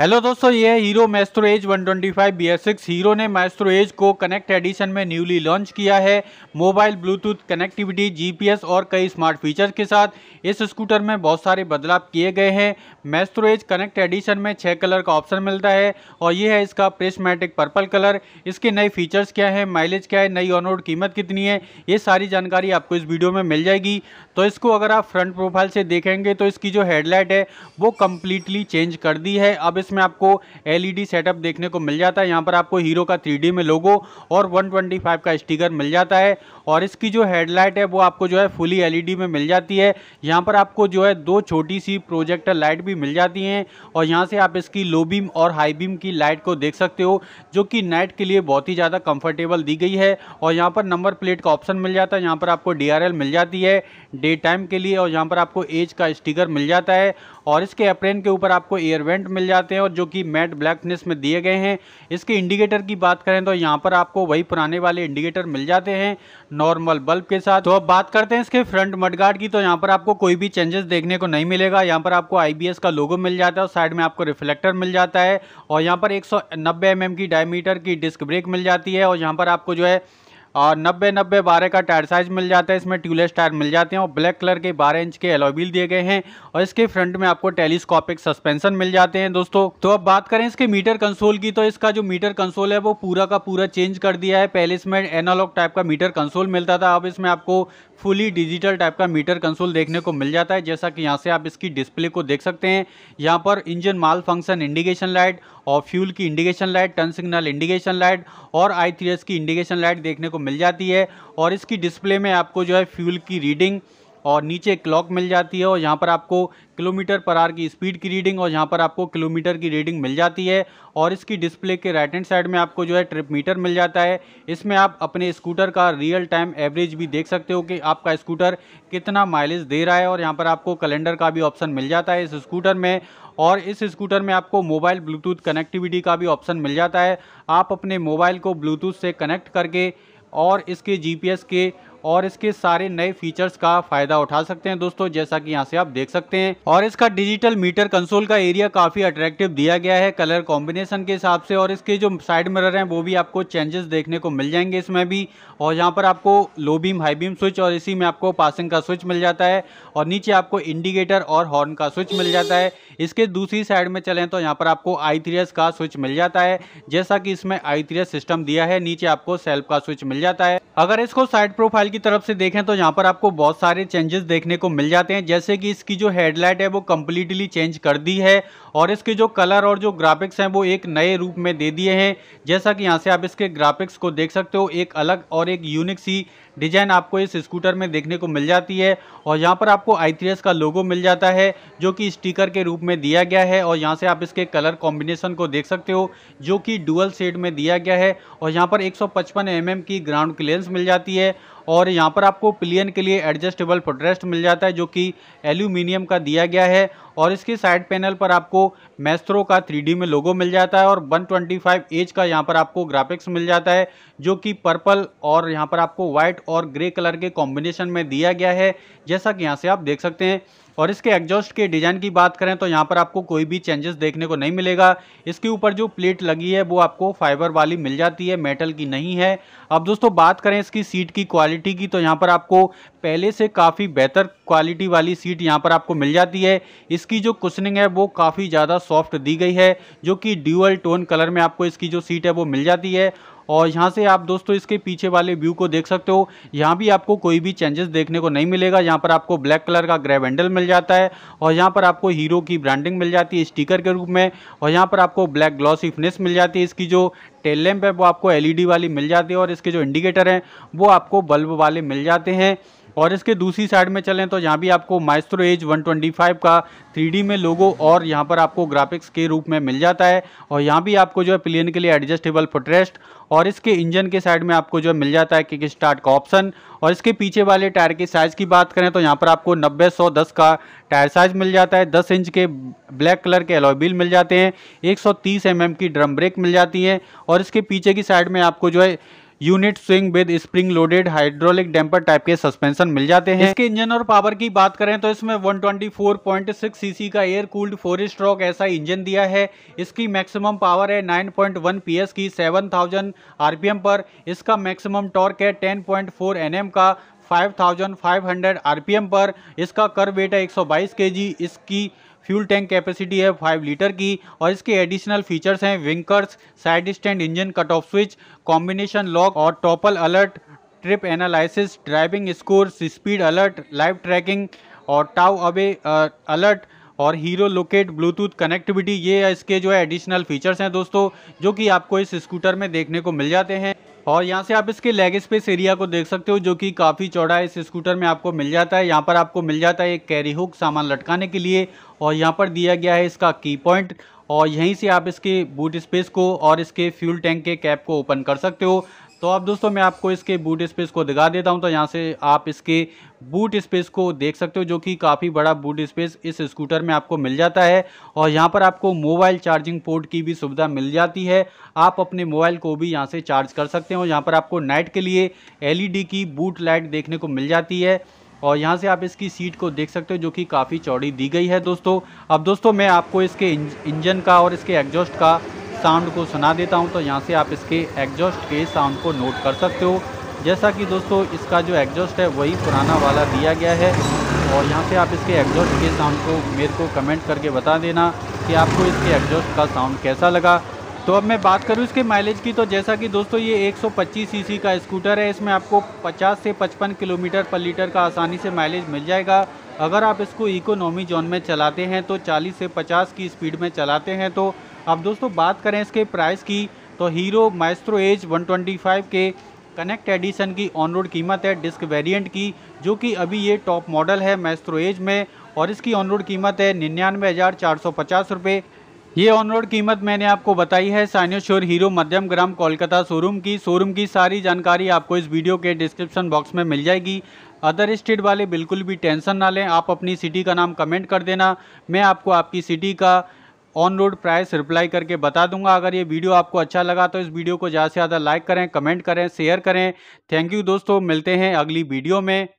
hello दोस्तों ये Hero Maestro Edge 125 B S six Hero ने मैस्ट्रो एज को कनेक्ट एडिशन में न्यूली लॉन्च किया है मोबाइल ब्लूटूथ कनेक्टिविटी जीपीएस और कई स्मार्ट फीचर्स के साथ इस स्कूटर में बहुत सारे बदलाव किए गए हैं मैस्ट्रो एज कनेक्ट एडिशन में छः कलर का ऑप्शन मिलता है और ये है इसका प्रेसमेटिक पर्पल कलर इसके नए फीचर्स क्या है माइलेज क्या है नई ऑनरोड कीमत कितनी है ये सारी जानकारी आपको इस वीडियो में मिल जाएगी तो इसको अगर आप फ्रंट प्रोफाइल से देखेंगे तो इसकी जो हेडलाइट है वो कम्प्लीटली चेंज कर दी है अब इसमें आपको एलईडी सेटअप e देखने को मिल जाता है यहाँ पर आपको हीरो का थ्री में लोगो और 125 का स्टिकर मिल जाता है और इसकी जो हेडलाइट है वो आपको जो है फुली एल e में मिल जाती है यहाँ पर आपको जो है दो छोटी सी प्रोजेक्टर लाइट भी मिल जाती हैं और यहाँ से आप इसकी लो बीम और हाई बीम की लाइट को देख सकते हो जो कि नाइट के लिए बहुत ही ज़्यादा कंफर्टेबल दी गई है और यहाँ पर नंबर प्लेट का ऑप्शन मिल जाता है यहाँ पर आपको डी मिल जाती है डे टाइम के लिए और यहाँ पर आपको एज का स्टिकर मिल जाता है और इसके अप्रेन के ऊपर आपको एयरवेंट मिल जाते हैं और जो कि मैट ब्लैक फिनिश में दिए गए हैं इसके इंडिकेटर की बात करें तो यहाँ पर आपको वही पुराने वाले इंडिकेटर मिल जाते हैं नॉर्मल बल्ब के साथ तो अब बात करते हैं इसके फ्रंट मडगार्ड की तो यहाँ पर आपको कोई भी चेंजेस देखने को नहीं मिलेगा यहाँ पर आपको आई का लोगो मिल जाता है और साइड में आपको रिफ्लेक्टर मिल जाता है और यहाँ पर एक सौ की डायमीटर की डिस्क ब्रेक मिल जाती है और यहाँ पर आपको जो है और नब्बे नब्बे बारह का टायर साइज मिल जाता है इसमें ट्यूलेस टायर मिल जाते हैं और ब्लैक कलर के बारह इंच के एलोबिल दिए गए हैं और इसके फ्रंट में आपको टेलीस्कोपिक सस्पेंशन मिल जाते हैं दोस्तों तो अब बात करें इसके मीटर कंसोल की तो इसका जो मीटर कंसोल है वो पूरा का पूरा चेंज कर दिया है पहले इसमें एनालॉग टाइप का मीटर कंसोल मिलता था अब इसमें आपको फुली डिजिटल टाइप का मीटर कंसोल देखने को मिल जाता है जैसा कि यहाँ से आप इसकी डिस्प्ले को देख सकते हैं यहाँ पर engine malfunction indication light और फ्यूल की indication light turn signal indication light और आई की इंडिकेशन लाइट देखने को मिल जाती है और इसकी डिस्प्ले में आपको जो है फ्यूल की रीडिंग और नीचे क्लॉक मिल जाती है और यहाँ पर आपको किलोमीटर पर आर की स्पीड की रीडिंग और यहाँ पर आपको किलोमीटर की रीडिंग मिल जाती है और इसकी डिस्प्ले के राइट हैंड साइड में आपको जो है ट्रिप मीटर मिल जाता है इसमें आप अपने स्कूटर का रियल टाइम एवरेज भी देख सकते हो कि आपका स्कूटर कितना माइलेज दे रहा है और यहाँ पर आपको कैलेंडर का भी ऑप्शन मिल जाता है इस स्कूटर में और इस स्कूटर में आपको मोबाइल ब्लूटूथ कनेक्टिविटी का भी ऑप्शन मिल जाता है आप अपने मोबाइल को ब्लूटूथ से कनेक्ट करके और इसके जीपीएस के और इसके सारे नए फीचर्स का फायदा उठा सकते हैं दोस्तों जैसा कि यहाँ से आप देख सकते हैं और इसका डिजिटल मीटर कंसोल का एरिया काफी अट्रैक्टिव दिया गया है कलर कॉम्बिनेशन के हिसाब से और इसके जो साइड मिरर हैं वो भी आपको चेंजेस देखने को मिल जाएंगे इसमें भी और यहाँ पर आपको low beam high beam switch और इसी में आपको पासिंग का स्विच मिल जाता है और नीचे आपको इंडिकेटर और हॉर्न का स्विच मिल जाता है इसके दूसरी साइड में चलें तो यहाँ पर आपको आई का स्विच मिल जाता है जैसा कि इसमें आई सिस्टम दिया है नीचे आपको सेल्फ का स्विच मिल जाता है अगर इसको साइड प्रोफाइल की तरफ से देखें तो यहाँ पर आपको बहुत सारे चेंजेस देखने को मिल जाते हैं जैसे कि इसकी जो हेडलाइट है वो कम्प्लीटली चेंज कर दी है और इसके जो कलर और जो ग्राफिक्स हैं वो एक नए रूप में दे दिए हैं जैसा कि यहाँ से आप इसके ग्राफिक्स को देख सकते हो एक अलग और एक यूनिक सी डिजाइन आपको इस स्कूटर में देखने को मिल जाती है और यहाँ पर आपको आई का लोगो मिल जाता है जो कि स्टिकर के रूप में दिया गया है और यहाँ से आप इसके कलर कॉम्बिनेशन को देख सकते हो जो कि डुअल सेड में दिया गया है और यहाँ पर एक सौ mm की ग्राउंड क्लियरेंस मिल जाती है और यहाँ पर आपको पिलियन के लिए एडजस्टेबल फुटरेस्ट मिल जाता है जो कि एल्यूमिनियम का दिया गया है और इसके साइड पैनल पर आपको मैस्ट्रो का 3D में लोगो मिल जाता है और 125 एज का यहाँ पर आपको ग्राफिक्स मिल जाता है जो कि पर्पल और यहाँ पर आपको व्हाइट और ग्रे कलर के कॉम्बिनेशन में दिया गया है जैसा कि यहाँ से आप देख सकते हैं और इसके एग्जॉस्ट के डिज़ाइन की बात करें तो यहाँ पर आपको कोई भी चेंजेस देखने को नहीं मिलेगा इसके ऊपर जो प्लेट लगी है वो आपको फाइबर वाली मिल जाती है मेटल की नहीं है अब दोस्तों बात करें इसकी सीट की क्वालिटी क्वालिटी की तो यहाँ पर आपको पहले से काफ़ी बेहतर क्वालिटी वाली सीट यहाँ पर आपको मिल जाती है इसकी जो कुशनिंग है वो काफ़ी ज़्यादा सॉफ्ट दी गई है जो कि ड्यूअल टोन कलर में आपको इसकी जो सीट है वो मिल जाती है और यहाँ से आप दोस्तों इसके पीछे वाले व्यू को देख सकते हो यहाँ भी आपको कोई भी चेंजेस देखने को नहीं मिलेगा यहाँ पर आपको ब्लैक कलर का ग्रैब हैंडल मिल जाता है और यहाँ पर आपको हीरो की ब्रांडिंग मिल जाती है स्टीकर के रूप में और यहाँ पर आपको ब्लैक ग्लॉसी फिनिस मिल जाती है इसकी जो टेल लैम्प है वो आपको एलईडी वाली मिल जाती है और इसके जो इंडिकेटर हैं वो आपको बल्ब वाले मिल जाते हैं और इसके दूसरी साइड में चलें तो यहाँ भी आपको माइस्ट्रो एज 125 का थ्री में लोगो और यहाँ पर आपको ग्राफिक्स के रूप में मिल जाता है और यहाँ भी आपको जो है प्लेन के लिए एडजस्टेबल फुटरेस्ट और इसके इंजन के साइड में आपको जो है मिल जाता है कि स्टार्ट का ऑप्शन और इसके पीछे वाले टायर के साइज़ की बात करें तो यहाँ पर आपको नब्बे सौ दस का टायर साइज मिल जाता है दस इंच के ब्लैक कलर के एलोबिल मिल जाते हैं एक सौ तीस एम mm एम की ड्रम ब्रेक मिल जाती है और इसके पीछे की साइड में आपको जो है unit swing with spring loaded hydraulic damper type के सस्पेंशन मिल जाते हैं इसके इंजन और पावर की बात करें तो इसमें 124.6 सीसी का एयर कूल्ड फोर स्ट्रोक ऐसा इंजन दिया है इसकी मैक्सिमम पावर है 9.1 पॉइंट की 7000 थाउजेंड पर इसका मैक्सिमम टॉर्क है 10.4 एनएम का 5500 आरपीएम पर इसका कर वेट है 122 केजी इसकी फ्यूल टैंक कैपेसिटी है फाइव लीटर की और इसके एडिशनल फीचर्स हैं winkers side stand engine cut off switch combination lock और topple alert trip analysis driving score speed alert live tracking और टाव अवे अलर्ट और हीरो लोकेट ब्लूटूथ कनेक्टिविटी ये इसके जो है एडिशनल फीचर्स हैं दोस्तों जो कि आपको इस स्कूटर में देखने को मिल जाते हैं और यहाँ से आप इसके लेग स्पेस एरिया को देख सकते हो जो कि काफ़ी चौड़ा है इस स्कूटर में आपको मिल जाता है यहाँ पर आपको मिल जाता है एक कैरी हुक सामान लटकाने के लिए और यहाँ पर दिया गया है इसका की पॉइंट और यहीं से आप इसके बूट स्पेस को और इसके फ्यूल टैंक के कैप को ओपन कर सकते हो तो अब दोस्तों मैं आपको इसके बूट स्पेस को दिखा देता हूं तो यहां से आप इसके बूट स्पेस को देख सकते हो जो कि काफ़ी बड़ा बूट स्पेस इस स्कूटर में आपको मिल जाता है और यहां पर आपको मोबाइल चार्जिंग पोर्ट की भी सुविधा मिल जाती है आप अपने मोबाइल को भी यहां से चार्ज कर सकते हो यहाँ पर आपको नाइट के लिए एल की बूट लाइट देखने को मिल जाती है और यहाँ से आप इसकी सीट को देख सकते हो जो कि काफ़ी चौड़ी दी गई है दोस्तों अब दोस्तों मैं आपको इसके इंजन का और इसके एग्जॉस्ट का साउंड को सुना देता हूं तो यहां से आप इसके एग्जॉस्ट के साउंड को नोट कर सकते हो जैसा कि दोस्तों इसका जो एग्जॉस्ट है वही पुराना वाला दिया गया है और यहाँ से आप इसके एग्जॉस्ट के साउंड को मेरे को कमेंट करके बता देना कि आपको इसके एग्जॉस्ट का साउंड कैसा लगा तो अब मैं बात करूँ इसके माइलेज की तो जैसा कि दोस्तों ये एक सौ का स्कूटर है इसमें आपको पचास से पचपन किलोमीटर पर लीटर का आसानी से माइलेज मिल जाएगा अगर आप इसको इकोनॉमी जोन में चलाते हैं तो 40 से 50 की स्पीड में चलाते हैं तो अब दोस्तों बात करें इसके प्राइस की तो हीरो माइस्ट्रो एज 125 के कनेक्ट एडिशन की ऑन रोड कीमत है डिस्क वेरिएंट की जो कि अभी ये टॉप मॉडल है मैस्ट्रो एज में और इसकी ऑन रोड कीमत है निन्यानवे हज़ार चार सौ पचास रुपये ये ऑन रोड कीमत मैंने आपको बताई है साइनोश्योर हीरो मध्यम ग्राम कोलकाता शोरूम की शोरूम की सारी जानकारी आपको इस वीडियो के डिस्क्रिप्शन बॉक्स में मिल जाएगी अदर स्टेट वाले बिल्कुल भी टेंशन ना लें आप अपनी सिटी का नाम कमेंट कर देना मैं आपको आपकी सिटी का ऑन रोड प्राइस रिप्लाई करके बता दूंगा अगर ये वीडियो आपको अच्छा लगा तो इस वीडियो को ज़्यादा से ज़्यादा लाइक करें कमेंट करें शेयर करें थैंक यू दोस्तों मिलते हैं अगली वीडियो में